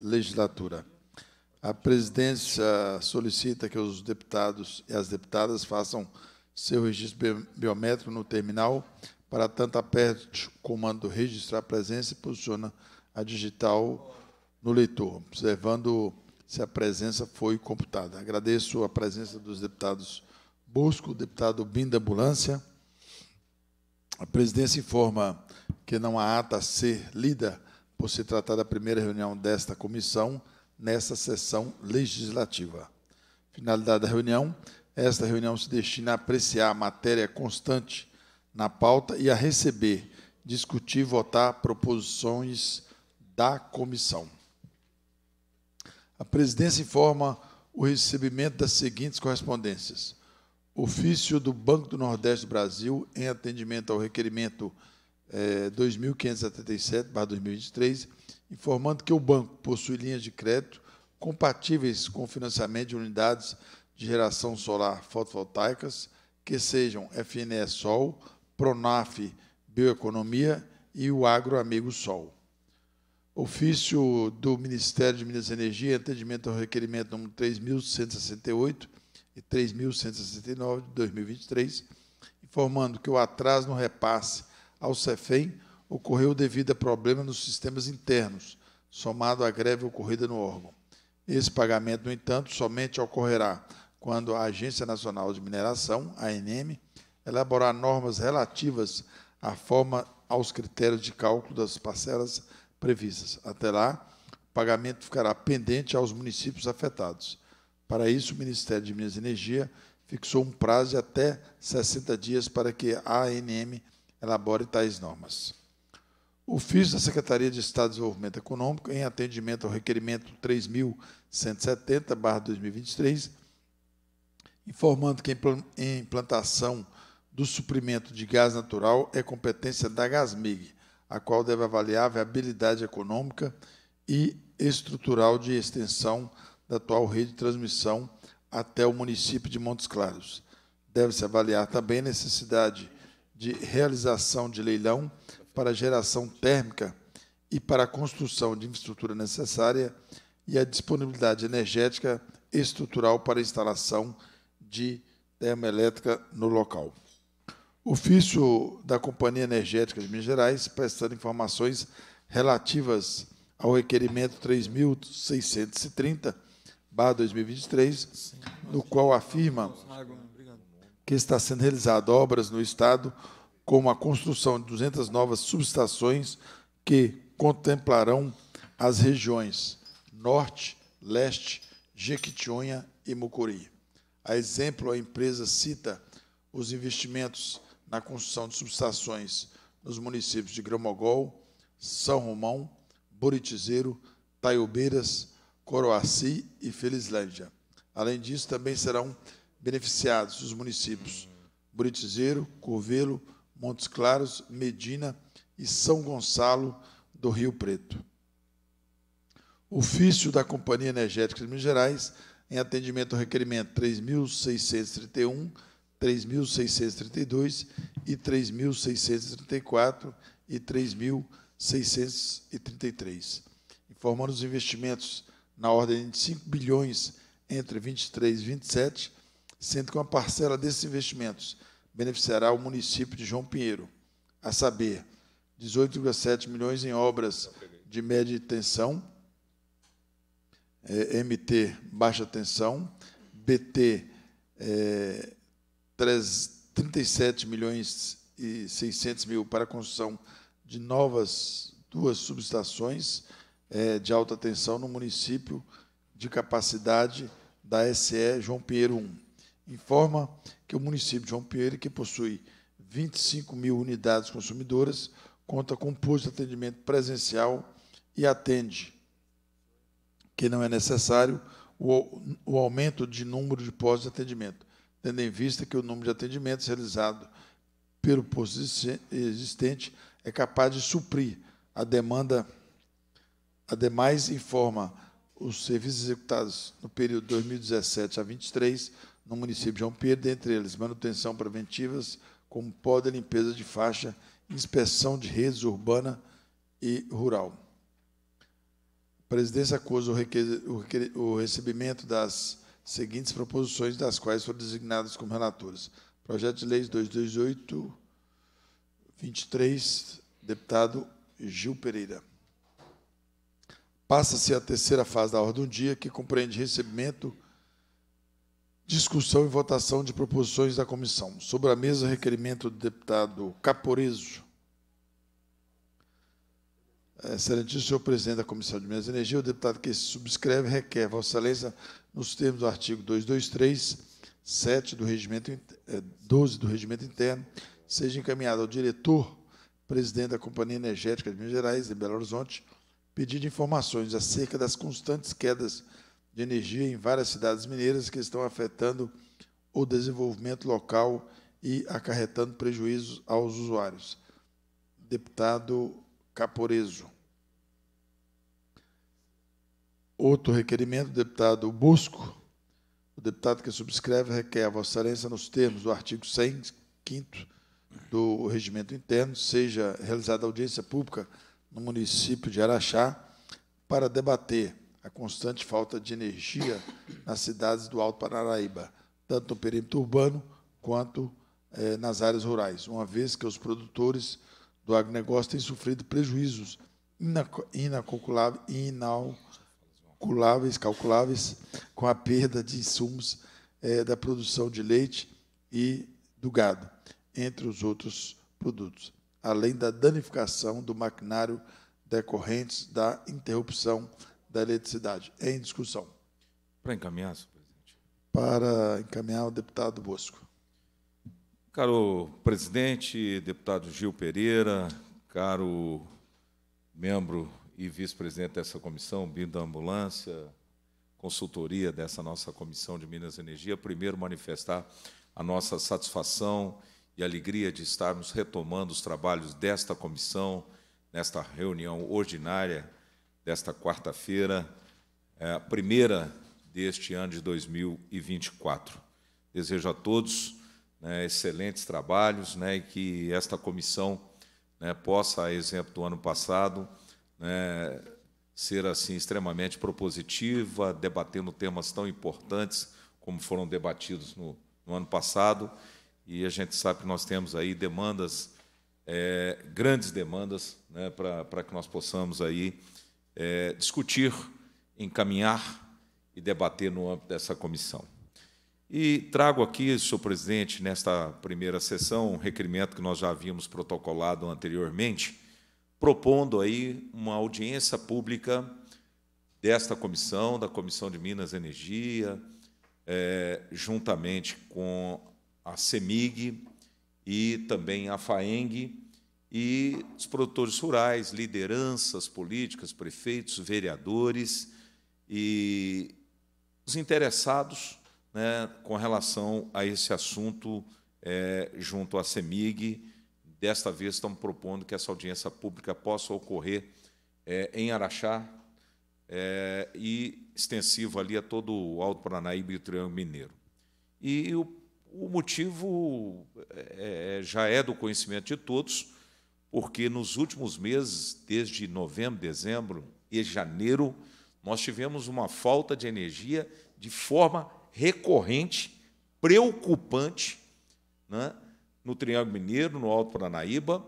legislatura. A presidência solicita que os deputados e as deputadas façam seu registro biométrico no terminal. Para tanto, aperte o comando registrar presença e posiciona a digital no leitor, observando se a presença foi computada. Agradeço a presença dos deputados Bosco, deputado Binda Ambulância. A presidência informa que não há ata a ser lida por se tratar da primeira reunião desta comissão nessa sessão legislativa. Finalidade da reunião: esta reunião se destina a apreciar a matéria constante na pauta e a receber, discutir e votar proposições da comissão. A presidência informa o recebimento das seguintes correspondências: ofício do Banco do Nordeste do Brasil em atendimento ao requerimento é, 2577-2023, informando que o banco possui linhas de crédito compatíveis com o financiamento de unidades de geração solar fotovoltaicas, que sejam FNE Sol, Pronaf Bioeconomia e o Agro Amigo Sol. Ofício do Ministério de Minas e Energia, atendimento ao requerimento número 3.168 e 3.169 de 2023, informando que o atraso no repasse ao Cefem ocorreu devido a problemas nos sistemas internos, somado à greve ocorrida no órgão. Esse pagamento, no entanto, somente ocorrerá quando a Agência Nacional de Mineração, ANM, elaborar normas relativas à forma aos critérios de cálculo das parcelas previstas. Até lá, o pagamento ficará pendente aos municípios afetados. Para isso, o Ministério de Minas e Energia fixou um prazo de até 60 dias para que a ANM elabore tais normas. O FIS da Secretaria de Estado de Desenvolvimento Econômico, em atendimento ao requerimento 3170-2023, informando que a implantação do suprimento de gás natural é competência da GASMIG, a qual deve avaliar a viabilidade econômica e estrutural de extensão da atual rede de transmissão até o município de Montes Claros. Deve-se avaliar também a necessidade de realização de leilão para geração térmica e para a construção de infraestrutura necessária e a disponibilidade energética estrutural para instalação de termoelétrica no local. Ofício da Companhia Energética de Minas Gerais, prestando informações relativas ao requerimento 3630 2023, no qual afirma que está sendo realizada obras no Estado, como a construção de 200 novas subestações que contemplarão as regiões Norte, Leste, Jequitinhonha e Mucuri. A exemplo, a empresa cita os investimentos na construção de subestações nos municípios de Gramogol, São Romão, Buritizeiro, Taiobeiras, Coroaci e Felizlândia. Além disso, também serão beneficiados os municípios Buritizeiro, Covelo, Montes Claros, Medina e São Gonçalo do Rio Preto. Ofício da Companhia Energética de Minas Gerais, em atendimento ao requerimento 3.631, 3.632 e 3.634 e 3.633, informando os investimentos na ordem de 5 bilhões entre 23 e 27 sendo que uma parcela desses investimentos beneficiará o município de João Pinheiro, a saber, 18,7 milhões em obras de média tensão, é, eh, MT baixa tensão, BT é, 3, 37 milhões e 600 mil para a construção de novas duas subestações é, de alta tensão no município de capacidade da SE João Pinheiro 1 informa que o município de João Pieira, que possui 25 mil unidades consumidoras, conta com um posto de atendimento presencial e atende, que não é necessário, o, o aumento de número de postos de atendimento, tendo em vista que o número de atendimentos realizado pelo posto existente é capaz de suprir a demanda. Ademais, informa os serviços executados no período 2017 a 23 no município de João Pedro, entre eles manutenção preventivas, como poda, limpeza de faixa, inspeção de redes urbana e rural. A presidência acusa o, recebimento das seguintes proposições, das quais foram designadas como relatores Projeto de Lei 228, 23, deputado Gil Pereira. Passa-se a terceira fase da ordem do dia, que compreende recebimento Discussão e votação de proposições da comissão. Sobre a mesa, requerimento do deputado Caporeso. É, excelentíssimo senhor presidente da Comissão de Minas e Energia, o deputado que se subscreve requer, Vossa Excelência, nos termos do artigo 223, 7 do regimento, 12 é, do regimento interno, seja encaminhado ao diretor, presidente da Companhia Energética de Minas Gerais, em Belo Horizonte, pedido informações acerca das constantes quedas de energia em várias cidades mineiras que estão afetando o desenvolvimento local e acarretando prejuízos aos usuários. Deputado Caporeso. Outro requerimento, deputado Busco. O deputado que subscreve requer a Vossa Excelência, nos termos do artigo 100, 5 do Regimento Interno, seja realizada audiência pública no município de Araxá para debater a constante falta de energia nas cidades do Alto Paranaíba, tanto no perímetro urbano quanto eh, nas áreas rurais, uma vez que os produtores do agronegócio têm sofrido prejuízos inalculáveis, calculáveis, com a perda de insumos eh, da produção de leite e do gado, entre os outros produtos, além da danificação do maquinário decorrentes da interrupção da eletricidade. É em discussão. Para encaminhar, senhor presidente. Para encaminhar o deputado Bosco. Caro presidente, deputado Gil Pereira, caro membro e vice-presidente dessa comissão, Bindo da Ambulância, consultoria dessa nossa comissão de Minas e Energia, primeiro manifestar a nossa satisfação e alegria de estarmos retomando os trabalhos desta comissão, nesta reunião ordinária desta quarta-feira, é, a primeira deste ano de 2024. Desejo a todos né, excelentes trabalhos né, e que esta comissão né, possa, a exemplo do ano passado, né, ser assim extremamente propositiva, debatendo temas tão importantes como foram debatidos no, no ano passado. E a gente sabe que nós temos aí demandas, é, grandes demandas, né, para que nós possamos aí é, discutir, encaminhar e debater no âmbito dessa comissão. E trago aqui, senhor presidente, nesta primeira sessão, um requerimento que nós já havíamos protocolado anteriormente, propondo aí uma audiência pública desta comissão, da Comissão de Minas e Energia, é, juntamente com a CEMIG e também a FAENG, e os produtores rurais, lideranças políticas, prefeitos, vereadores e os interessados né, com relação a esse assunto é, junto à CEMIG. Desta vez estamos propondo que essa audiência pública possa ocorrer é, em Araxá é, e extensivo ali a todo o Alto Paranaíba e o Triângulo Mineiro. E o, o motivo é, é, já é do conhecimento de todos, porque nos últimos meses, desde novembro, dezembro e janeiro, nós tivemos uma falta de energia de forma recorrente, preocupante, né, no Triângulo Mineiro, no Alto Paranaíba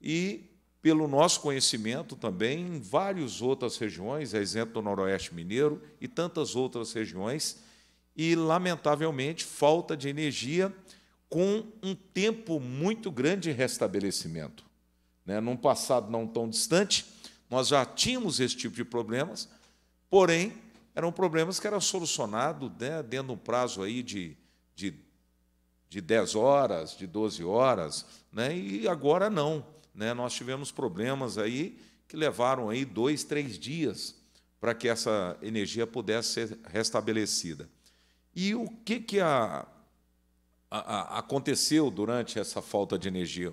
e, pelo nosso conhecimento também, em várias outras regiões, a exemplo do Noroeste Mineiro e tantas outras regiões, e, lamentavelmente, falta de energia com um tempo muito grande de restabelecimento. Né? Num passado não tão distante, nós já tínhamos esse tipo de problemas, porém, eram problemas que eram solucionados né, dentro de um prazo aí de, de, de 10 horas, de 12 horas, né? e agora não. Né? Nós tivemos problemas aí que levaram aí dois, três dias para que essa energia pudesse ser restabelecida. E o que, que a, a, a aconteceu durante essa falta de energia?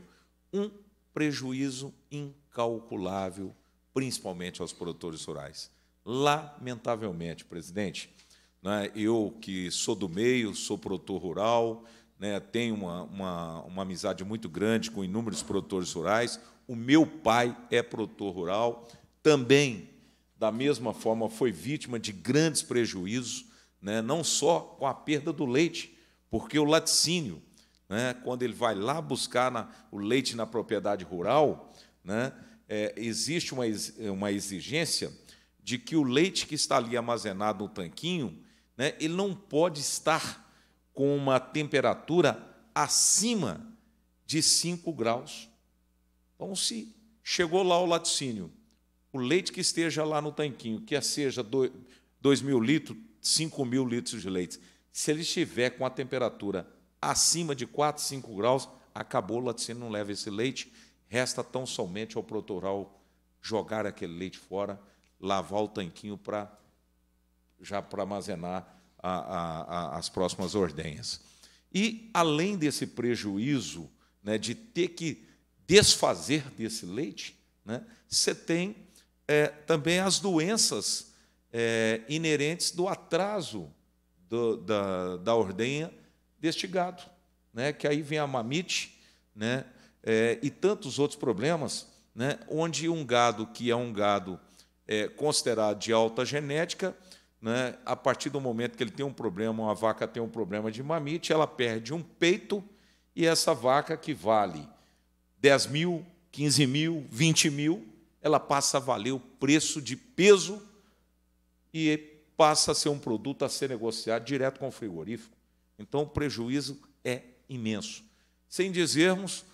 Um, prejuízo incalculável, principalmente aos produtores rurais. Lamentavelmente, presidente, né, eu que sou do meio, sou produtor rural, né, tenho uma, uma, uma amizade muito grande com inúmeros produtores rurais, o meu pai é produtor rural, também, da mesma forma, foi vítima de grandes prejuízos, né, não só com a perda do leite, porque o laticínio né, quando ele vai lá buscar na, o leite na propriedade rural, né, é, existe uma, uma exigência de que o leite que está ali armazenado no tanquinho, né, ele não pode estar com uma temperatura acima de 5 graus. Então, se chegou lá o laticínio, o leite que esteja lá no tanquinho, que seja 2 mil litros, 5 mil litros de leite, se ele estiver com a temperatura acima de 4, 5 graus, acabou, o laticínio não leva esse leite, resta tão somente ao protoral jogar aquele leite fora, lavar o tanquinho para já para armazenar a, a, a, as próximas ordenhas. E além desse prejuízo né, de ter que desfazer desse leite, né, você tem é, também as doenças é, inerentes do atraso do, da, da ordenha deste gado, né? que aí vem a mamite né? É, e tantos outros problemas, né? onde um gado que é um gado é, considerado de alta genética, né? a partir do momento que ele tem um problema, uma vaca tem um problema de mamite, ela perde um peito e essa vaca que vale 10 mil, 15 mil, 20 mil, ela passa a valer o preço de peso e passa a ser um produto a ser negociado direto com o frigorífico. Então o prejuízo é imenso. Sem dizermos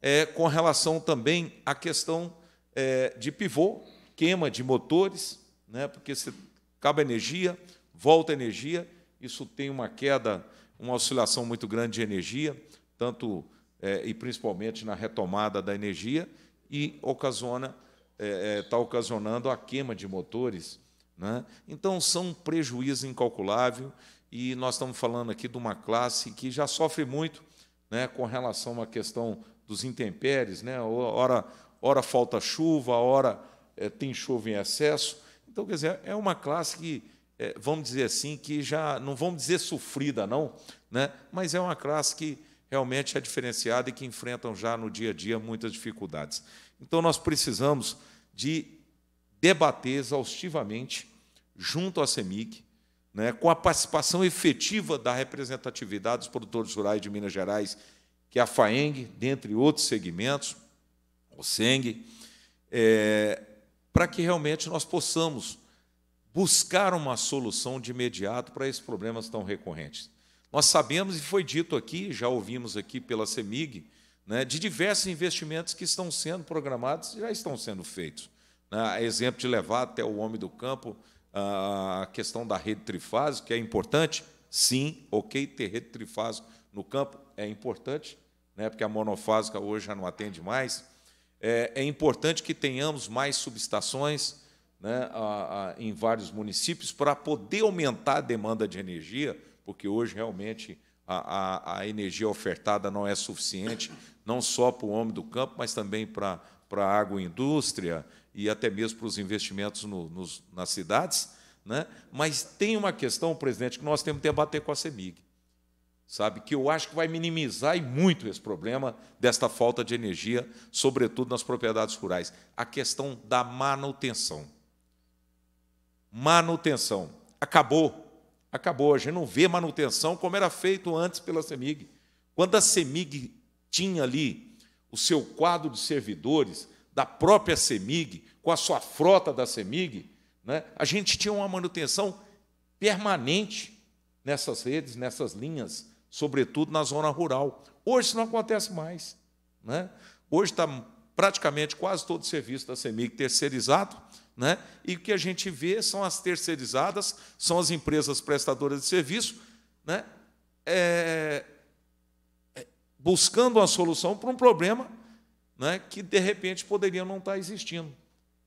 é, com relação também à questão é, de pivô, queima de motores, né, porque se acaba energia, volta energia, isso tem uma queda, uma oscilação muito grande de energia, tanto é, e principalmente na retomada da energia, e ocasiona, está é, é, ocasionando a queima de motores. Né? Então, são prejuízos incalculáveis e nós estamos falando aqui de uma classe que já sofre muito né, com relação à questão dos intempéries, né, hora hora falta chuva, hora é, eh, tem chuva em excesso. Então, quer dizer, é uma classe que, é, vamos dizer assim, que já, não vamos dizer sofrida, não, né, mas é uma classe que realmente é diferenciada e que enfrentam já no dia a dia muitas dificuldades. Então, nós precisamos de debater exaustivamente, junto à CEMIC, né, com a participação efetiva da representatividade dos produtores rurais de Minas Gerais, que é a FAENG, dentre outros segmentos, o SENG, é, para que realmente nós possamos buscar uma solução de imediato para esses problemas tão recorrentes. Nós sabemos, e foi dito aqui, já ouvimos aqui pela CEMIG, né, de diversos investimentos que estão sendo programados e já estão sendo feitos. Né, exemplo de levar até o homem do campo a questão da rede trifásica, que é importante? Sim, ok, ter rede trifásica no campo é importante, né, porque a monofásica hoje já não atende mais. É, é importante que tenhamos mais subestações né, a, a, em vários municípios para poder aumentar a demanda de energia, porque hoje realmente a, a energia ofertada não é suficiente, não só para o homem do campo, mas também para, para a agroindústria, indústria e até mesmo para os investimentos no, nos, nas cidades, né? mas tem uma questão, presidente, que nós temos que debater com a CEMIG, sabe? que eu acho que vai minimizar e muito esse problema desta falta de energia, sobretudo nas propriedades rurais. A questão da manutenção. Manutenção. Acabou. Acabou. A gente não vê manutenção como era feito antes pela CEMIG. Quando a CEMIG tinha ali o seu quadro de servidores, da própria CEMIG, com a sua frota da CEMIG, né, a gente tinha uma manutenção permanente nessas redes, nessas linhas, sobretudo na zona rural. Hoje isso não acontece mais. Né? Hoje está praticamente quase todo o serviço da CEMIG terceirizado, né? e o que a gente vê são as terceirizadas, são as empresas prestadoras de serviço, né? É, é buscando uma solução para um problema né, que de repente poderiam não estar tá existindo,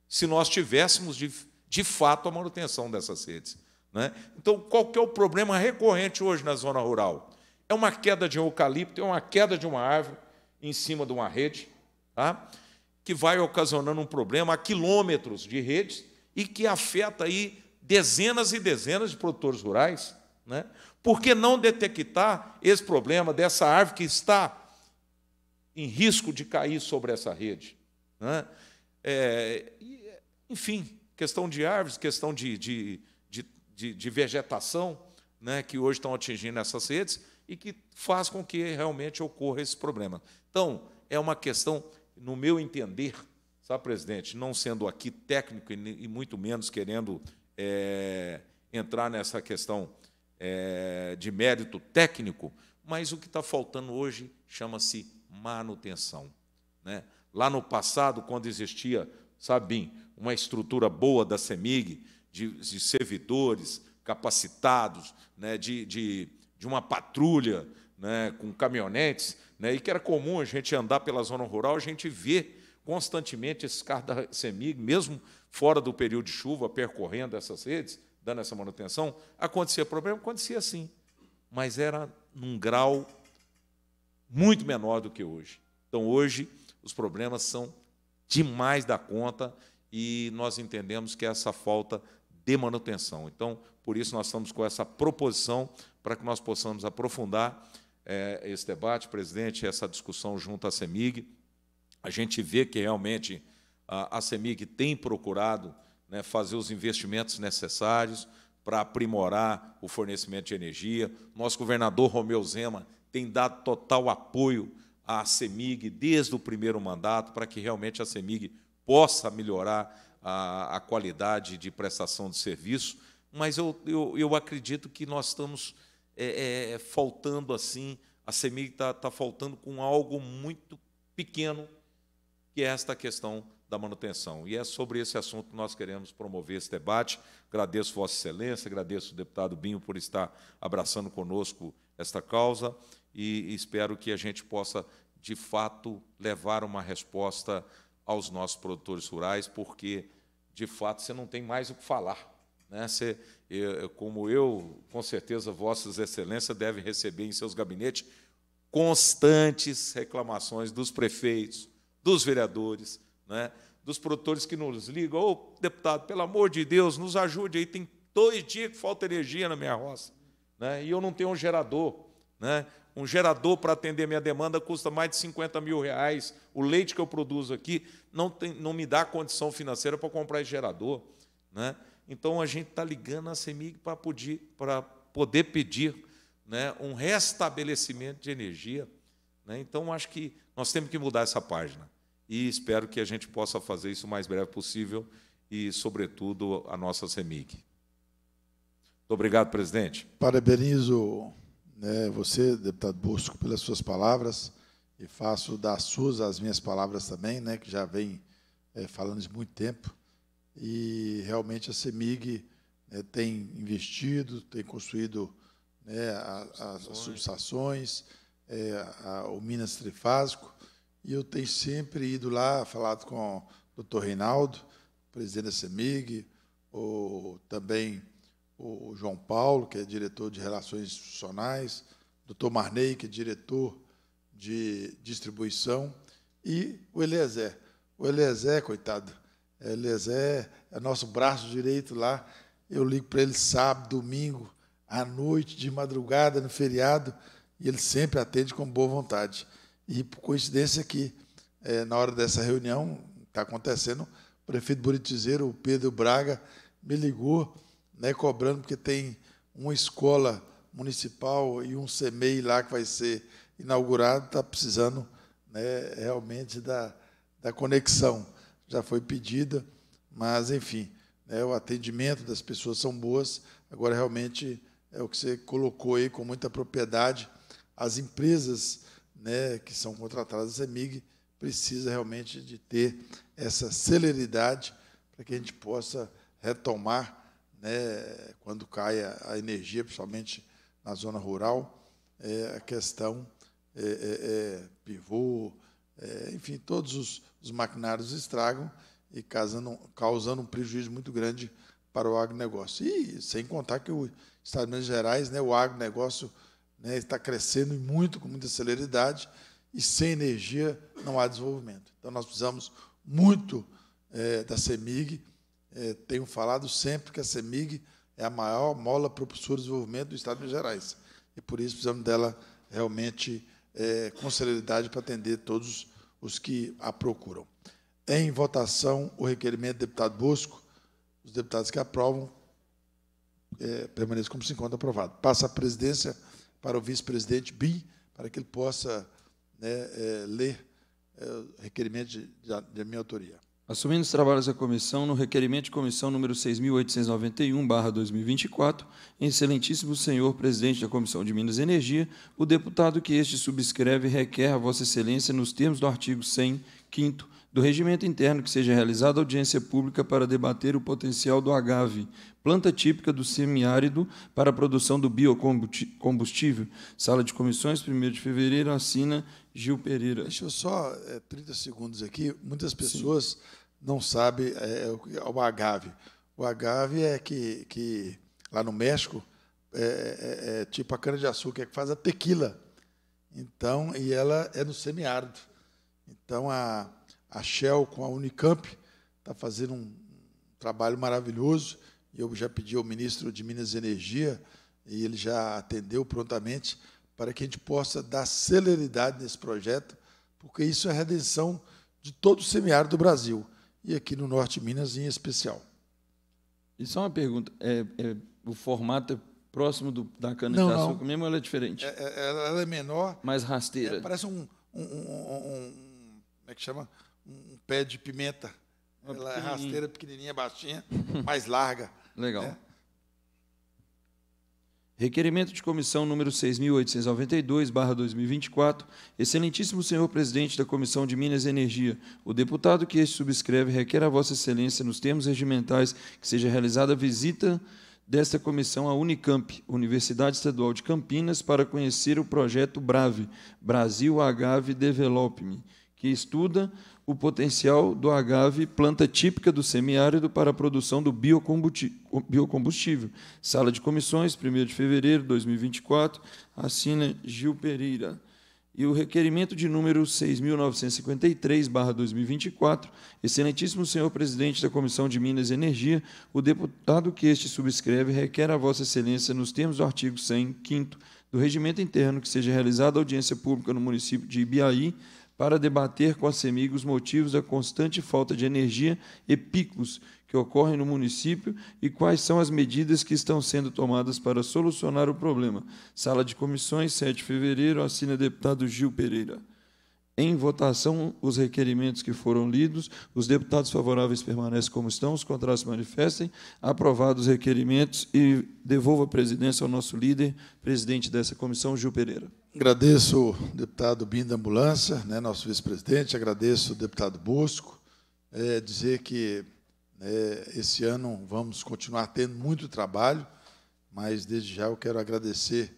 se nós tivéssemos de, de fato a manutenção dessas redes. Né? Então, qual que é o problema recorrente hoje na zona rural? É uma queda de um eucalipto, é uma queda de uma árvore em cima de uma rede, tá? que vai ocasionando um problema a quilômetros de redes e que afeta aí dezenas e dezenas de produtores rurais. Né? Por que não detectar esse problema dessa árvore que está em risco de cair sobre essa rede. Né? É, enfim, questão de árvores, questão de, de, de, de vegetação, né, que hoje estão atingindo essas redes e que faz com que realmente ocorra esse problema. Então, é uma questão, no meu entender, sabe, presidente, não sendo aqui técnico e muito menos querendo é, entrar nessa questão é, de mérito técnico, mas o que está faltando hoje chama-se manutenção. Né? Lá no passado, quando existia, sabe, uma estrutura boa da CEMIG, de, de servidores capacitados, né, de, de, de uma patrulha né, com caminhonetes, né, e que era comum a gente andar pela zona rural, a gente vê constantemente esses carros da CEMIG, mesmo fora do período de chuva, percorrendo essas redes, dando essa manutenção, acontecia problema? Acontecia sim, mas era num grau muito menor do que hoje. Então, hoje, os problemas são demais da conta e nós entendemos que é essa falta de manutenção. Então, por isso, nós estamos com essa proposição para que nós possamos aprofundar é, esse debate, presidente, essa discussão junto à CEMIG. A gente vê que realmente a, a CEMIG tem procurado né, fazer os investimentos necessários para aprimorar o fornecimento de energia. Nosso governador Romeu Zema tem dado total apoio à CEMIG desde o primeiro mandato, para que realmente a CEMIG possa melhorar a, a qualidade de prestação de serviço, mas eu, eu, eu acredito que nós estamos é, é, faltando assim, a CEMIG está tá faltando com algo muito pequeno, que é esta questão da manutenção. E é sobre esse assunto que nós queremos promover esse debate. Agradeço Vossa Excelência, agradeço o deputado Binho por estar abraçando conosco esta causa e espero que a gente possa, de fato, levar uma resposta aos nossos produtores rurais, porque, de fato, você não tem mais o que falar. Né? Você, como eu, com certeza, Vossas Excelências devem receber em seus gabinetes constantes reclamações dos prefeitos, dos vereadores, né? dos produtores que nos ligam, ô oh, deputado, pelo amor de Deus, nos ajude aí, tem dois dias que falta energia na minha roça, né? e eu não tenho um gerador. Né? Um gerador para atender minha demanda custa mais de 50 mil reais. O leite que eu produzo aqui não, tem, não me dá condição financeira para comprar esse gerador. Né? Então a gente está ligando a CEMIG para poder, para poder pedir né, um restabelecimento de energia. Né? Então acho que nós temos que mudar essa página. E espero que a gente possa fazer isso o mais breve possível e, sobretudo, a nossa CEMIG. Muito obrigado, presidente. Parabenizo né, você, deputado Bosco, pelas suas palavras, e faço das suas as minhas palavras também, né, que já vem é, falando de muito tempo. E realmente a CEMIG né, tem investido, tem construído né, as subestações, é, o Minas Trifásico, e eu tenho sempre ido lá, falado com o doutor Reinaldo, presidente da CEMIG, ou também o João Paulo, que é diretor de Relações Institucionais, doutor Marney, que é diretor de distribuição, e o Eliezer. O Eliezer, coitado, Eliezer é nosso braço direito lá. Eu ligo para ele sábado, domingo, à noite, de madrugada, no feriado, e ele sempre atende com boa vontade. E por coincidência que, eh, é, na hora dessa reunião, está acontecendo, o prefeito buritizeiro, o Pedro Braga, me ligou né, cobrando, porque tem uma escola municipal e um CMEI lá que vai ser inaugurado, está precisando né, realmente da, da conexão. Já foi pedida, mas, enfim, né, o atendimento das pessoas são boas, agora realmente é o que você colocou aí com muita propriedade. As empresas né, que são contratadas, a CEMIG, precisa realmente de ter essa celeridade para que a gente possa retomar né, quando cai a, energia, principalmente na zona rural, é, a questão é, é, é pivô, é, enfim, todos os, os, maquinários estragam e causando, causando um prejuízo muito grande para o agronegócio. E sem contar que o Estado de Minas Gerais, né, o agronegócio né, está crescendo muito, com muita celeridade, e sem energia não há desenvolvimento. Então, nós precisamos muito é, da CEMIG, é, tenho falado sempre que a CEMIG é a maior mola propulsora de desenvolvimento do Estado de Minas Gerais. E por isso precisamos dela realmente é, com celeridade para atender todos os que a procuram. Em votação, o requerimento do deputado Bosco, os deputados que aprovam, é, permaneçam como se encontra aprovado. Passa a presidência para o vice-presidente Bim, para que ele possa né, é, ler é, o requerimento de, de, de minha autoria. Assumindo os trabalhos da comissão, no requerimento de comissão número 6.891-2024, Excelentíssimo Senhor Presidente da Comissão de Minas e Energia, o deputado que este subscreve requer a Vossa Excelência, nos termos do artigo 100, 5 do regimento interno que seja realizada audiência pública para debater o potencial do agave, planta típica do semiárido para a produção do biocombustível. Sala de comissões, 1 de fevereiro, assina Gil Pereira. Deixa eu só é, eh, 30 segundos aqui. Muitas pessoas Sim. não sabem eh, eh, é, o agave. O agave é que, que lá no México, é, é, é, é tipo a cana-de-açúcar, é que faz a tequila. Então, e ela é no semiárido. Então, a a Shell com a Unicamp, está fazendo um trabalho maravilhoso. E eu já pedi ao ministro de Minas e Energia, e ele já atendeu prontamente, para que a gente possa dar celeridade nesse projeto, porque isso é a redenção de todo o semiárido do Brasil, e aqui no Norte de Minas em especial. E só uma pergunta: é, é, o formato é próximo do, da cana não, de açúcar mesmo ou ela é diferente? É, é ela é menor. Mais rasteira. É, parece um, um, um, um. Como é que chama? um pé de pimenta. Ah, Ela é rasteira, pequenininha, baixinha, mais larga. Legal. Né? Requerimento de comissão número 6.892-2024. Excelentíssimo senhor presidente da Comissão de Minas e Energia, o deputado que este subscreve requer a Vossa Excelência, nos termos regimentais, que seja realizada a visita desta comissão à Unicamp, Universidade Estadual de Campinas, para conhecer o projeto BRAVE Brasil Agave Development que estuda o potencial do agave, planta típica do semiárido para a produção do biocombustível. Sala de comissões, 1 de fevereiro de 2024, assina Gil Pereira. E o requerimento de número 6.953-2024, excelentíssimo senhor presidente da Comissão de Minas e Energia, o deputado que este subscreve requer a vossa excelência, nos termos do artigo 105 do Regimento Interno, que seja realizada audiência pública no município de Ibiaí, para debater com a CEMIG os motivos da constante falta de energia e picos que ocorrem no município e quais são as medidas que estão sendo tomadas para solucionar o problema. Sala de comissões, 7 de fevereiro, assina deputado Gil Pereira em votação os requerimentos que foram lidos. Os deputados favoráveis permanecem como estão, os contrários se manifestem. Aprovados os requerimentos e devolvo a presidência ao nosso líder, presidente dessa comissão, Gil Pereira. Agradeço o deputado Bim da Ambulância, né, nosso vice-presidente, agradeço o deputado Bosco. É, dizer que é, esse ano vamos continuar tendo muito trabalho, mas desde já eu quero agradecer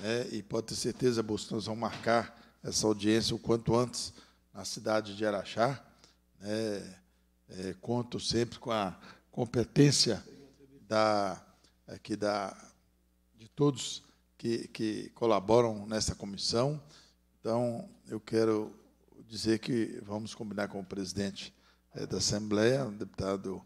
né, e pode ter certeza, Bosco, nós vamos marcar essa audiência o quanto antes na cidade de Araxá. É, é, conto sempre com a competência da, aqui da, de todos que, que colaboram nessa comissão. Então, eu quero dizer que vamos combinar com o presidente é, da Assembleia, o deputado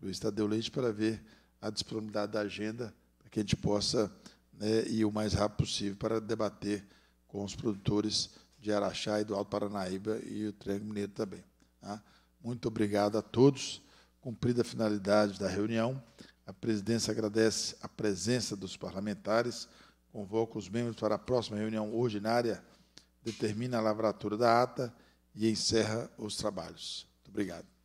Luiz Tadeu Leite, para ver a disponibilidade da agenda, para que a gente possa né, ir o mais rápido possível para debater com os produtores de Araxá e do Alto Paranaíba e o Triângulo Mineiro também. Tá? Muito obrigado a todos. Cumprida a finalidade da reunião, a presidência agradece a presença dos parlamentares, convoca os membros para a próxima reunião ordinária, determina a lavratura da ata e encerra os trabalhos. Muito obrigado.